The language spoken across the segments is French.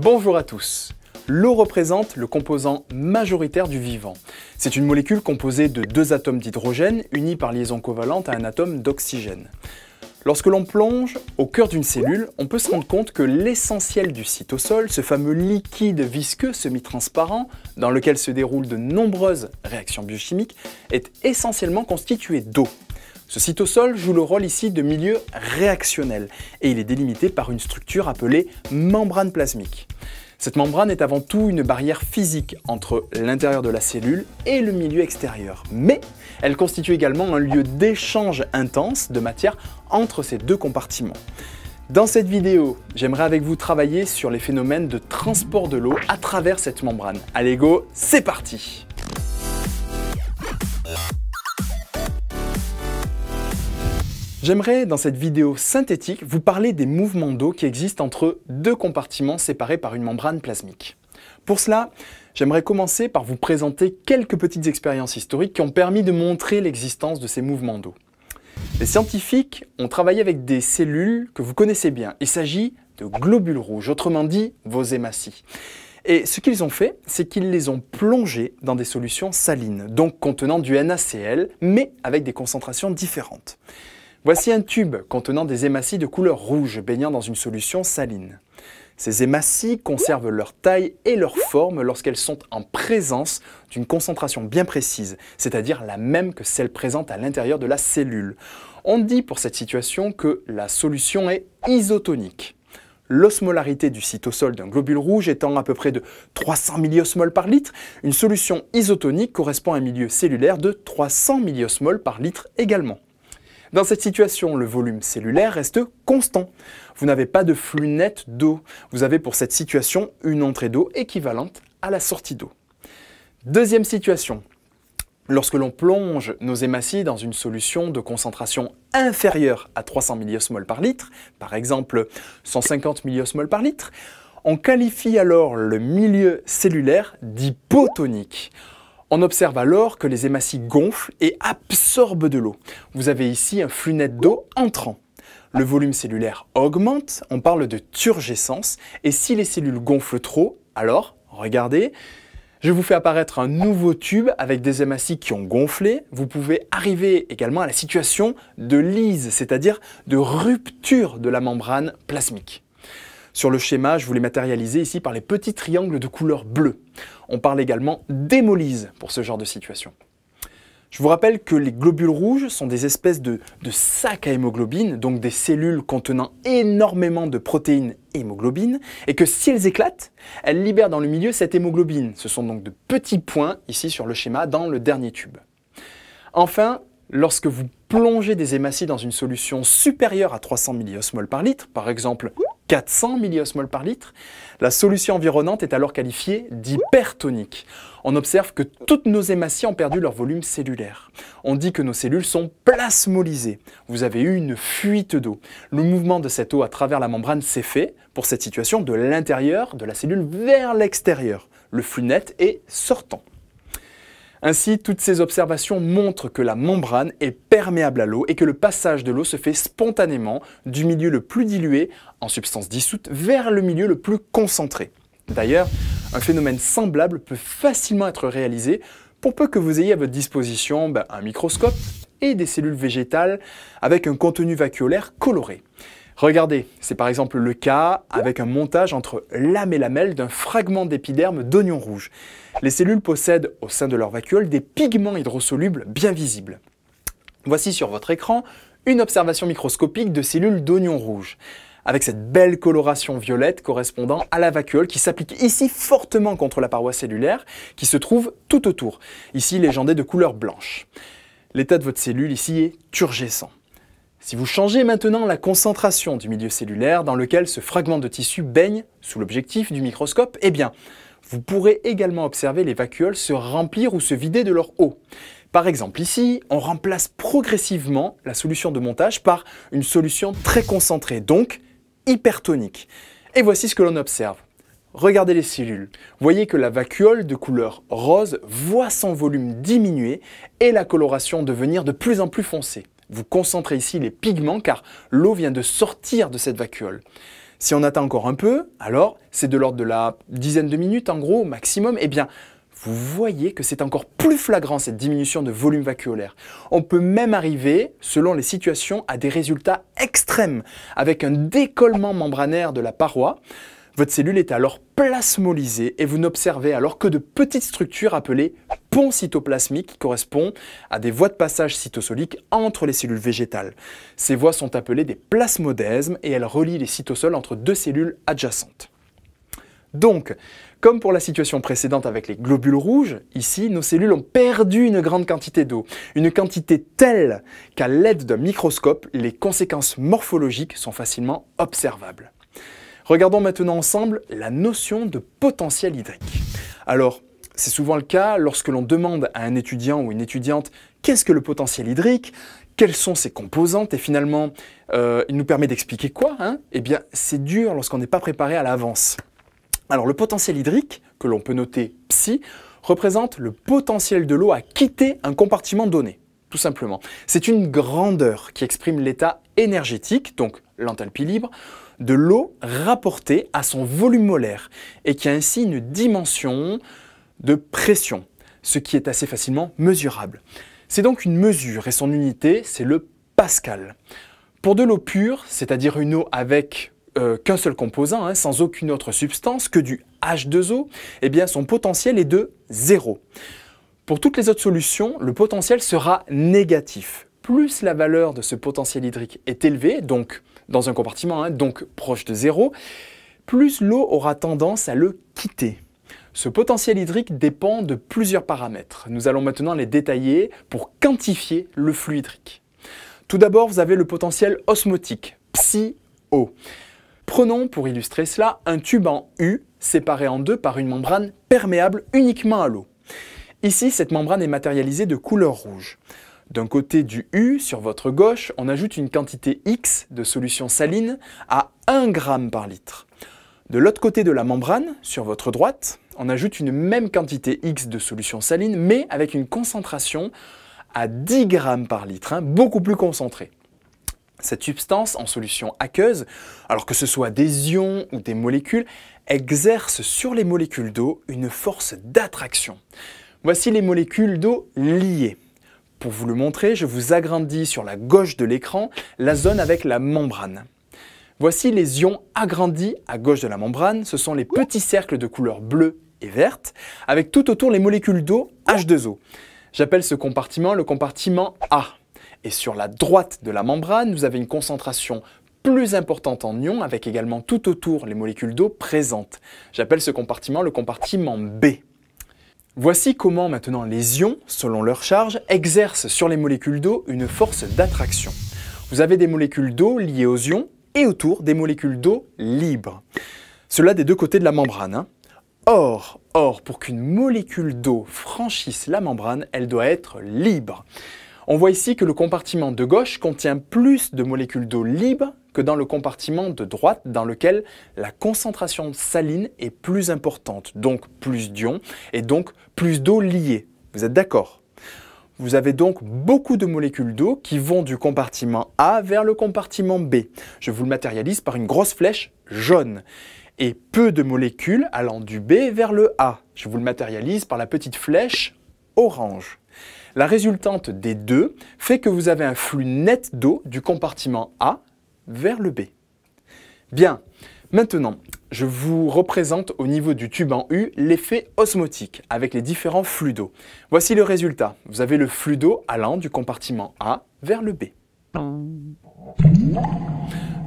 Bonjour à tous. L'eau représente le composant majoritaire du vivant. C'est une molécule composée de deux atomes d'hydrogène unis par liaison covalente à un atome d'oxygène. Lorsque l'on plonge au cœur d'une cellule, on peut se rendre compte que l'essentiel du cytosol, ce fameux liquide visqueux semi-transparent dans lequel se déroulent de nombreuses réactions biochimiques, est essentiellement constitué d'eau. Ce cytosol joue le rôle ici de milieu réactionnel et il est délimité par une structure appelée membrane plasmique. Cette membrane est avant tout une barrière physique entre l'intérieur de la cellule et le milieu extérieur, mais elle constitue également un lieu d'échange intense de matière entre ces deux compartiments. Dans cette vidéo, j'aimerais avec vous travailler sur les phénomènes de transport de l'eau à travers cette membrane. Allez go, c'est parti J'aimerais dans cette vidéo synthétique vous parler des mouvements d'eau qui existent entre deux compartiments séparés par une membrane plasmique. Pour cela, j'aimerais commencer par vous présenter quelques petites expériences historiques qui ont permis de montrer l'existence de ces mouvements d'eau. Les scientifiques ont travaillé avec des cellules que vous connaissez bien. Il s'agit de globules rouges, autrement dit vos hématies. Et ce qu'ils ont fait, c'est qu'ils les ont plongés dans des solutions salines, donc contenant du NaCl, mais avec des concentrations différentes. Voici un tube contenant des hématies de couleur rouge baignant dans une solution saline. Ces hématies conservent leur taille et leur forme lorsqu'elles sont en présence d'une concentration bien précise, c'est-à-dire la même que celle présente à l'intérieur de la cellule. On dit pour cette situation que la solution est isotonique. L'osmolarité du cytosol d'un globule rouge étant à peu près de 300 milliosmoles par litre, une solution isotonique correspond à un milieu cellulaire de 300 milliosmoles par litre également. Dans cette situation, le volume cellulaire reste constant. Vous n'avez pas de flux net d'eau. Vous avez pour cette situation une entrée d'eau équivalente à la sortie d'eau. Deuxième situation, Lorsque l'on plonge nos hématies dans une solution de concentration inférieure à 300 milliosmoles par litre, par exemple 150 milliosmoles par litre, on qualifie alors le milieu cellulaire d'hypotonique. On observe alors que les hématies gonflent et absorbent de l'eau. Vous avez ici un flux net d'eau entrant. Le volume cellulaire augmente, on parle de turgescence, et si les cellules gonflent trop, alors, regardez, je vous fais apparaître un nouveau tube avec des hématies qui ont gonflé. Vous pouvez arriver également à la situation de lise, c'est-à-dire de rupture de la membrane plasmique. Sur le schéma, je vous les matérialisé ici par les petits triangles de couleur bleue. On parle également d'hémolyse pour ce genre de situation. Je vous rappelle que les globules rouges sont des espèces de, sacs à hémoglobine, donc des cellules contenant énormément de protéines hémoglobine, et que si elles éclatent, elles libèrent dans le milieu cette hémoglobine. Ce sont donc de petits points ici sur le schéma dans le dernier tube. Enfin, lorsque vous plongez des hématies dans une solution supérieure à 300 milliosmoles par litre, par exemple 400 milliosmoles par litre, la solution environnante est alors qualifiée d'hypertonique. On observe que toutes nos hématies ont perdu leur volume cellulaire. On dit que nos cellules sont plasmolisées. Vous avez eu une fuite d'eau. Le mouvement de cette eau à travers la membrane s'est fait, pour cette situation, de l'intérieur de la cellule vers l'extérieur. Le flux net est sortant. Ainsi, toutes ces observations montrent que la membrane est perméable à l'eau et que le passage de l'eau se fait spontanément du milieu le plus dilué en substance dissoute vers le milieu le plus concentré. D'ailleurs, un phénomène semblable peut facilement être réalisé pour peu que vous ayez à votre disposition ben, un microscope et des cellules végétales avec un contenu vacuolaire coloré. Regardez, c'est par exemple le cas avec un montage entre lame et lamelle d'un fragment d'épiderme d'oignon rouge. Les cellules possèdent au sein de leur vacuole des pigments hydrosolubles bien visibles. Voici sur votre écran une observation microscopique de cellules d'oignon rouge, avec cette belle coloration violette correspondant à la vacuole qui s'applique ici fortement contre la paroi cellulaire qui se trouve tout autour, ici légendée de couleur blanche. L'état de votre cellule ici est turgescent. Si vous changez maintenant la concentration du milieu cellulaire dans lequel ce fragment de tissu baigne sous l'objectif du microscope, eh bien, vous pourrez également observer les vacuoles se remplir ou se vider de leur eau. Par exemple, ici, on remplace progressivement la solution de montage par une solution très concentrée, donc hypertonique. Et voici ce que l'on observe. Regardez les cellules. Voyez que la vacuole de couleur rose voit son volume diminuer et la coloration devenir de plus en plus foncée. Vous concentrez ici les pigments car l'eau vient de sortir de cette vacuole. Si on attend encore un peu, alors c'est de l'ordre de la dizaine de minutes en gros maximum, et eh bien vous voyez que c'est encore plus flagrant cette diminution de volume vacuolaire. On peut même arriver, selon les situations, à des résultats extrêmes, avec un décollement membranaire de la paroi. Votre cellule est alors plasmolisée et vous n'observez alors que de petites structures appelées ponts cytoplasmiques qui correspondent à des voies de passage cytosoliques entre les cellules végétales. Ces voies sont appelées des plasmodesmes et elles relient les cytosols entre deux cellules adjacentes. Donc, comme pour la situation précédente avec les globules rouges, ici, nos cellules ont perdu une grande quantité d'eau, une quantité telle qu'à l'aide d'un microscope, les conséquences morphologiques sont facilement observables. Regardons maintenant ensemble la notion de potentiel hydrique. Alors, c'est souvent le cas lorsque l'on demande à un étudiant ou une étudiante qu'est-ce que le potentiel hydrique, quelles sont ses composantes et finalement euh, il nous permet d'expliquer quoi hein Eh bien c'est dur lorsqu'on n'est pas préparé à l'avance. Alors le potentiel hydrique, que l'on peut noter psi, représente le potentiel de l'eau à quitter un compartiment donné, tout simplement. C'est une grandeur qui exprime l'état énergétique, donc l'enthalpie libre, de l'eau rapportée à son volume molaire et qui a ainsi une dimension de pression, ce qui est assez facilement mesurable. C'est donc une mesure et son unité, c'est le pascal. Pour de l'eau pure, c'est-à-dire une eau avec euh, qu'un seul composant, hein, sans aucune autre substance que du H2O, eh bien son potentiel est de 0. Pour toutes les autres solutions, le potentiel sera négatif. Plus la valeur de ce potentiel hydrique est élevée, donc dans un compartiment, hein, donc proche de zéro, plus l'eau aura tendance à le quitter. Ce potentiel hydrique dépend de plusieurs paramètres. Nous allons maintenant les détailler pour quantifier le flux hydrique. Tout d'abord, vous avez le potentiel osmotique, psi-O. Prenons pour illustrer cela un tube en U séparé en deux par une membrane perméable uniquement à l'eau. Ici, cette membrane est matérialisée de couleur rouge. D'un côté du U, sur votre gauche, on ajoute une quantité X de solution saline à 1 g par litre. De l'autre côté de la membrane, sur votre droite, on ajoute une même quantité X de solution saline, mais avec une concentration à 10 g par litre, hein, beaucoup plus concentrée. Cette substance en solution aqueuse, alors que ce soit des ions ou des molécules, exerce sur les molécules d'eau une force d'attraction. Voici les molécules d'eau liées. Pour vous le montrer, je vous agrandis sur la gauche de l'écran la zone avec la membrane. Voici les ions agrandis à gauche de la membrane, ce sont les petits cercles de couleur bleue et verte, avec tout autour les molécules d'eau H2O. J'appelle ce compartiment le compartiment A. Et sur la droite de la membrane, vous avez une concentration plus importante en ions, avec également tout autour les molécules d'eau présentes. J'appelle ce compartiment le compartiment B. Voici comment maintenant les ions, selon leur charge, exercent sur les molécules d'eau une force d'attraction. Vous avez des molécules d'eau liées aux ions et autour des molécules d'eau libres. Cela des deux côtés de la membrane. Hein. Or, or, pour qu'une molécule d'eau franchisse la membrane, elle doit être libre. On voit ici que le compartiment de gauche contient plus de molécules d'eau libres dans le compartiment de droite dans lequel la concentration saline est plus importante, donc plus d'ions et donc plus d'eau liée. Vous êtes d'accord vous avez donc beaucoup de molécules d'eau qui vont du compartiment A vers le compartiment B. Je vous le matérialise par une grosse flèche jaune. Et peu de molécules allant du B vers le A. Je vous le matérialise par la petite flèche orange. La résultante des deux fait que vous avez un flux net d'eau du compartiment A vers le B. Bien, maintenant, je vous représente au niveau du tube en U l'effet osmotique avec les différents flux d'eau. Voici le résultat. Vous avez le flux d'eau allant du compartiment A vers le B.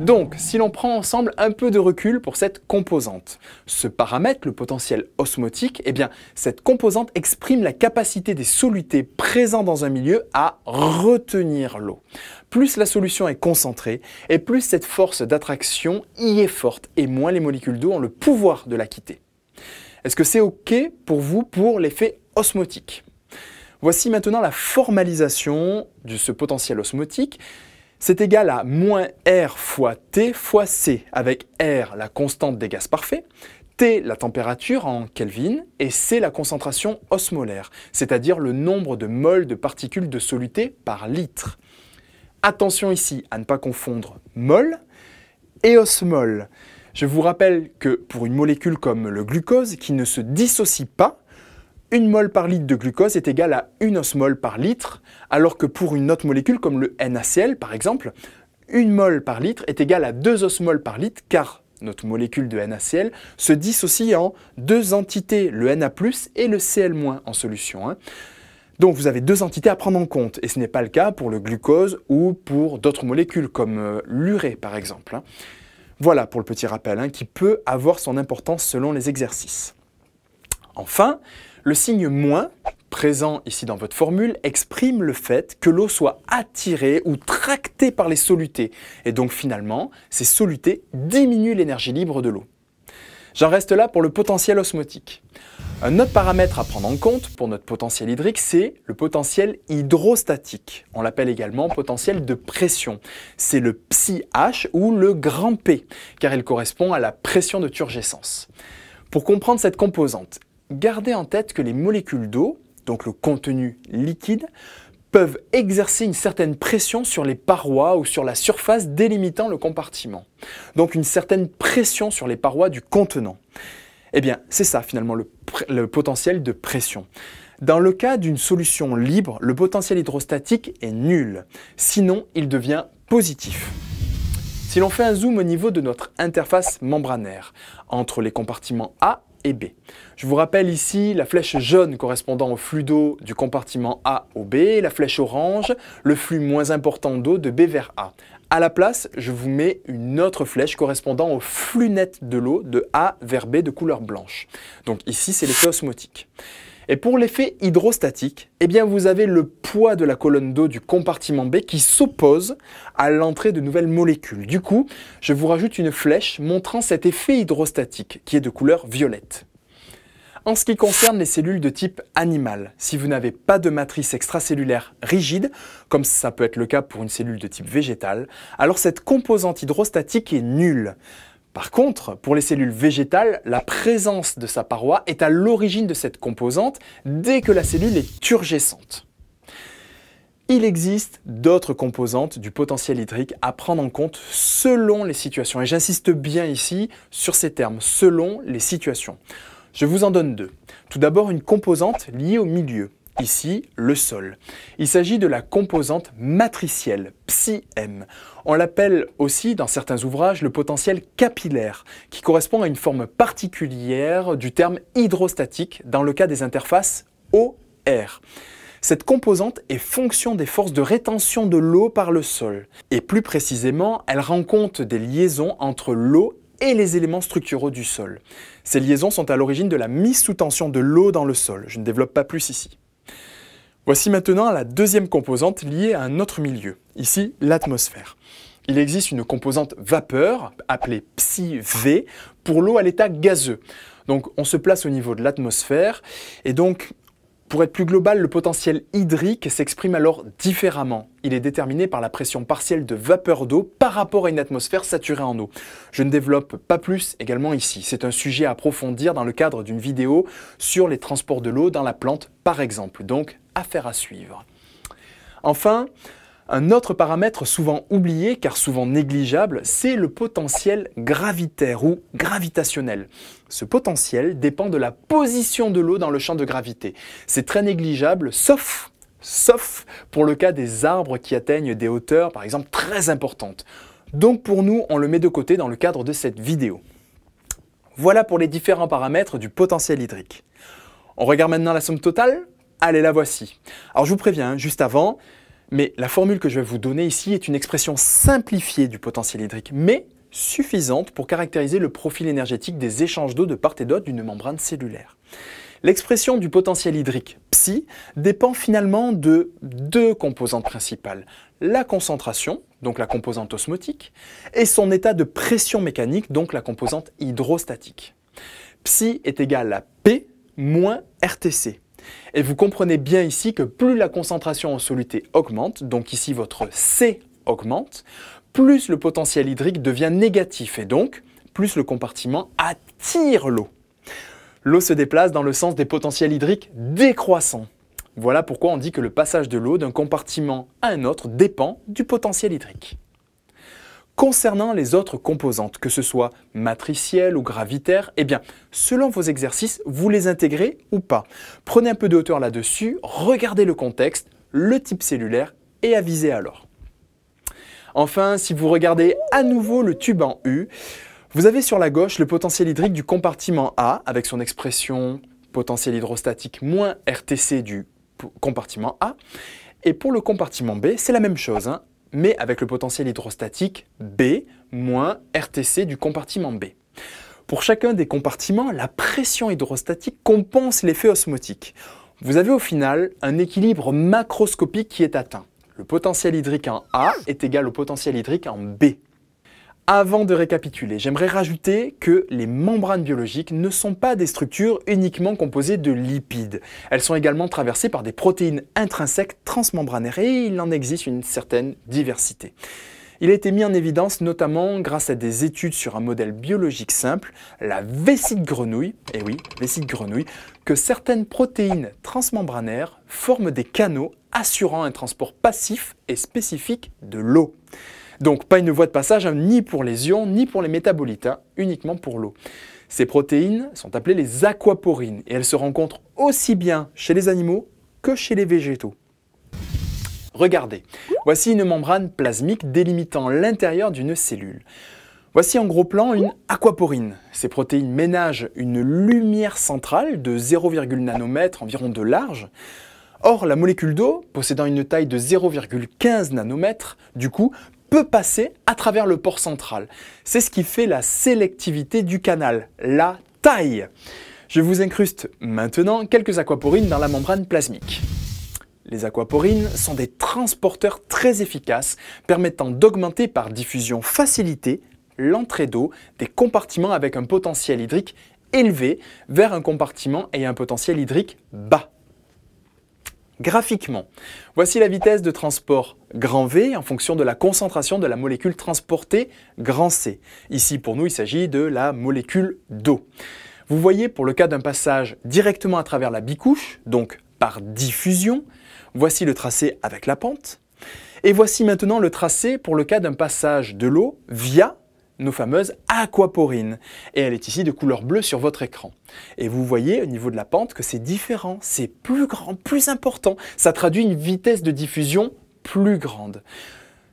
Donc, si l'on prend ensemble un peu de recul pour cette composante, ce paramètre, le potentiel osmotique, eh bien, cette composante exprime la capacité des solutés présents dans un milieu à retenir l'eau. Plus la solution est concentrée, et plus cette force d'attraction y est forte, et moins les molécules d'eau ont le pouvoir de la quitter. Est-ce que c'est OK pour vous pour l'effet osmotique Voici maintenant la formalisation de ce potentiel osmotique c'est égal à moins R fois T fois C, avec R la constante des gaz parfaits, T la température en Kelvin et C la concentration osmolaire, c'est-à-dire le nombre de moles de particules de soluté par litre. Attention ici à ne pas confondre mol et osmol. Je vous rappelle que pour une molécule comme le glucose qui ne se dissocie pas, une mol par litre de glucose est égale à une osmole par litre, alors que pour une autre molécule comme le NaCl par exemple, une molle par litre est égale à deux osmol par litre car notre molécule de NaCl se dissocie en deux entités, le Na+, et le Cl- en solution. Donc vous avez deux entités à prendre en compte, et ce n'est pas le cas pour le glucose ou pour d'autres molécules comme euh, l'urée par exemple. Hein. Voilà pour le petit rappel hein, qui peut avoir son importance selon les exercices. Enfin, le signe moins, présent ici dans votre formule, exprime le fait que l'eau soit attirée ou tractée par les solutés. Et donc finalement, ces solutés diminuent l'énergie libre de l'eau. J'en reste là pour le potentiel osmotique. Un autre paramètre à prendre en compte pour notre potentiel hydrique, c'est le potentiel hydrostatique. On l'appelle également potentiel de pression. C'est le psi ou le grand P, car il correspond à la pression de turgescence. Pour comprendre cette composante gardez en tête que les molécules d'eau, donc le contenu liquide, peuvent exercer une certaine pression sur les parois ou sur la surface délimitant le compartiment. Donc une certaine pression sur les parois du contenant. Eh bien, c'est ça finalement le, potentiel de pression. Dans le cas d'une solution libre, le potentiel hydrostatique est nul. Sinon, il devient positif. Si l'on fait un zoom au niveau de notre interface membranaire, entre les compartiments A et B. Je vous rappelle ici la flèche jaune correspondant au flux d'eau du compartiment A au B, la flèche orange, le flux moins important d'eau de B vers A. À la place, je vous mets une autre flèche correspondant au flux net de l'eau de A vers B de couleur blanche. Donc ici, c'est l'effet osmotique. Et pour l'effet hydrostatique, eh bien vous avez le poids de la colonne d'eau du compartiment B qui s'oppose à l'entrée de nouvelles molécules. Du coup, je vous rajoute une flèche montrant cet effet hydrostatique qui est de couleur violette. En ce qui concerne les cellules de type animal, si vous n'avez pas de matrice extracellulaire rigide, comme ça peut être le cas pour une cellule de type végétal, alors cette composante hydrostatique est nulle. Par contre, pour les cellules végétales, la présence de sa paroi est à l'origine de cette composante dès que la cellule est turgescente. Il existe d'autres composantes du potentiel hydrique à prendre en compte selon les situations. Et j'insiste bien ici sur ces termes, selon les situations. Je vous en donne deux. Tout d'abord, une composante liée au milieu ici le sol. Il s'agit de la composante matricielle, psi On l'appelle aussi dans certains ouvrages le potentiel capillaire, qui correspond à une forme particulière du terme hydrostatique dans le cas des interfaces O-R. Cette composante est fonction des forces de rétention de l'eau par le sol. Et plus précisément, elle rend compte des liaisons entre l'eau et les éléments structuraux du sol. Ces liaisons sont à l'origine de la mise sous tension de l'eau dans le sol. Je ne développe pas plus ici. Voici maintenant la deuxième composante liée à un autre milieu, ici l'atmosphère. Il existe une composante vapeur, appelée psi-V, pour l'eau à l'état gazeux. Donc on se place au niveau de l'atmosphère, et donc pour être plus global, le potentiel hydrique s'exprime alors différemment. Il est déterminé par la pression partielle de vapeur d'eau par rapport à une atmosphère saturée en eau. Je ne développe pas plus également ici. C'est un sujet à approfondir dans le cadre d'une vidéo sur les transports de l'eau dans la plante par exemple. Donc faire à suivre. Enfin, un autre paramètre souvent oublié, car souvent négligeable, c'est le potentiel gravitaire ou gravitationnel. Ce potentiel dépend de la position de l'eau dans le champ de gravité. C'est très négligeable, sauf, sauf pour le cas des arbres qui atteignent des hauteurs, par exemple, très importantes. Donc pour nous, on le met de côté dans le cadre de cette vidéo. Voilà pour les différents paramètres du potentiel hydrique. On regarde maintenant la somme totale allez la voici. Alors je vous préviens, juste avant, mais la formule que je vais vous donner ici est une expression simplifiée du potentiel hydrique, mais suffisante pour caractériser le profil énergétique des échanges d'eau de part et d'autre d'une membrane cellulaire. L'expression du potentiel hydrique psi dépend finalement de deux composantes principales, la concentration, donc la composante osmotique, et son état de pression mécanique, donc la composante hydrostatique. Psi est égal à P moins RTC, et vous comprenez bien ici que plus la concentration en soluté augmente, donc ici votre C augmente, plus le potentiel hydrique devient négatif et donc plus le compartiment attire l'eau. L'eau se déplace dans le sens des potentiels hydriques décroissants. Voilà pourquoi on dit que le passage de l'eau d'un compartiment à un autre dépend du potentiel hydrique. Concernant les autres composantes, que ce soit matricielles ou gravitaires, eh bien, selon vos exercices, vous les intégrez ou pas. Prenez un peu de hauteur là-dessus, regardez le contexte, le type cellulaire et avisez alors. Enfin, si vous regardez à nouveau le tube en U, vous avez sur la gauche le potentiel hydrique du compartiment A avec son expression potentiel hydrostatique moins RTC du compartiment A. Et pour le compartiment B, c'est la même chose. Hein mais avec le potentiel hydrostatique B moins RTC du compartiment B. Pour chacun des compartiments, la pression hydrostatique compense l'effet osmotique. Vous avez au final un équilibre macroscopique qui est atteint. Le potentiel hydrique en A est égal au potentiel hydrique en B. Avant de récapituler, j'aimerais rajouter que les membranes biologiques ne sont pas des structures uniquement composées de lipides. Elles sont également traversées par des protéines intrinsèques transmembranaires et il en existe une certaine diversité. Il a été mis en évidence notamment grâce à des études sur un modèle biologique simple, la vessie de grenouille, eh oui, grenouille, que certaines protéines transmembranaires forment des canaux assurant un transport passif et spécifique de l'eau. Donc pas une voie de passage hein, ni pour les ions ni pour les métabolites, hein, uniquement pour l'eau. Ces protéines sont appelées les aquaporines et elles se rencontrent aussi bien chez les animaux que chez les végétaux. Regardez, voici une membrane plasmique délimitant l'intérieur d'une cellule. Voici en gros plan une aquaporine. Ces protéines ménagent une lumière centrale de 0, nanomètre environ de large. Or, la molécule d'eau, possédant une taille de 0,15 nanomètre, du coup, peut passer à travers le port central. C'est ce qui fait la sélectivité du canal, la taille. Je vous incruste maintenant quelques aquaporines dans la membrane plasmique. Les aquaporines sont des transporteurs très efficaces permettant d'augmenter par diffusion facilitée l'entrée d'eau des compartiments avec un potentiel hydrique élevé vers un compartiment ayant un potentiel hydrique bas. Graphiquement, voici la vitesse de transport grand V en fonction de la concentration de la molécule transportée grand C. Ici, pour nous, il s'agit de la molécule d'eau. Vous voyez, pour le cas d'un passage directement à travers la bicouche, donc par diffusion, voici le tracé avec la pente. Et voici maintenant le tracé pour le cas d'un passage de l'eau via nos fameuses aquaporines. Et elle est ici de couleur bleue sur votre écran. Et vous voyez au niveau de la pente que c'est différent, c'est plus grand, plus important. Ça traduit une vitesse de diffusion plus grande.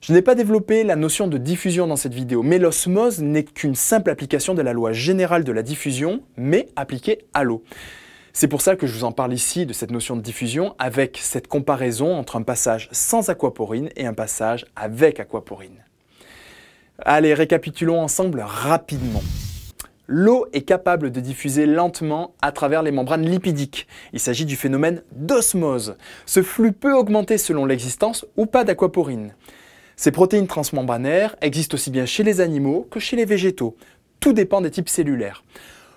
Je n'ai pas développé la notion de diffusion dans cette vidéo, mais l'osmose n'est qu'une simple application de la loi générale de la diffusion, mais appliquée à l'eau. C'est pour ça que je vous en parle ici de cette notion de diffusion avec cette comparaison entre un passage sans aquaporine et un passage avec aquaporine. Allez, récapitulons ensemble rapidement. L'eau est capable de diffuser lentement à travers les membranes lipidiques. Il s'agit du phénomène d'osmose. Ce flux peut augmenter selon l'existence ou pas d'aquaporine. Ces protéines transmembranaires existent aussi bien chez les animaux que chez les végétaux. Tout dépend des types cellulaires.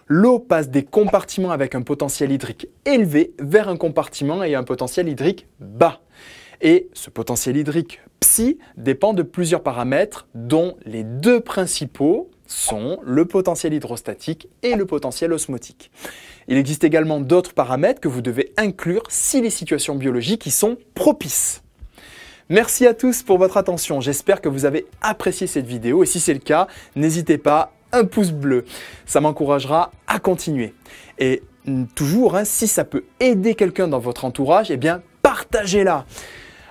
L'eau passe des compartiments avec un potentiel hydrique élevé vers un compartiment ayant un potentiel hydrique bas. Et ce potentiel hydrique psi dépend de plusieurs paramètres dont les deux principaux sont le potentiel hydrostatique et le potentiel osmotique. Il existe également d'autres paramètres que vous devez inclure si les situations biologiques y sont propices. Merci à tous pour votre attention, j'espère que vous avez apprécié cette vidéo et si c'est le cas, n'hésitez pas, un pouce bleu, ça m'encouragera à continuer. Et toujours, hein, si ça peut aider quelqu'un dans votre entourage, eh bien partagez-la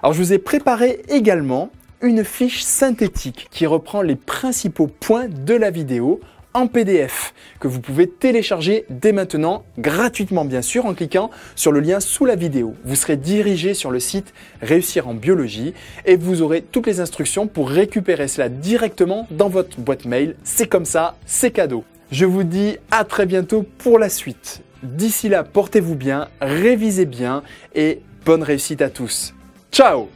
alors je vous ai préparé également une fiche synthétique qui reprend les principaux points de la vidéo en PDF que vous pouvez télécharger dès maintenant gratuitement bien sûr en cliquant sur le lien sous la vidéo. Vous serez dirigé sur le site Réussir en biologie et vous aurez toutes les instructions pour récupérer cela directement dans votre boîte mail. C'est comme ça, c'est cadeau. Je vous dis à très bientôt pour la suite. D'ici là, portez-vous bien, révisez bien et bonne réussite à tous. Ciao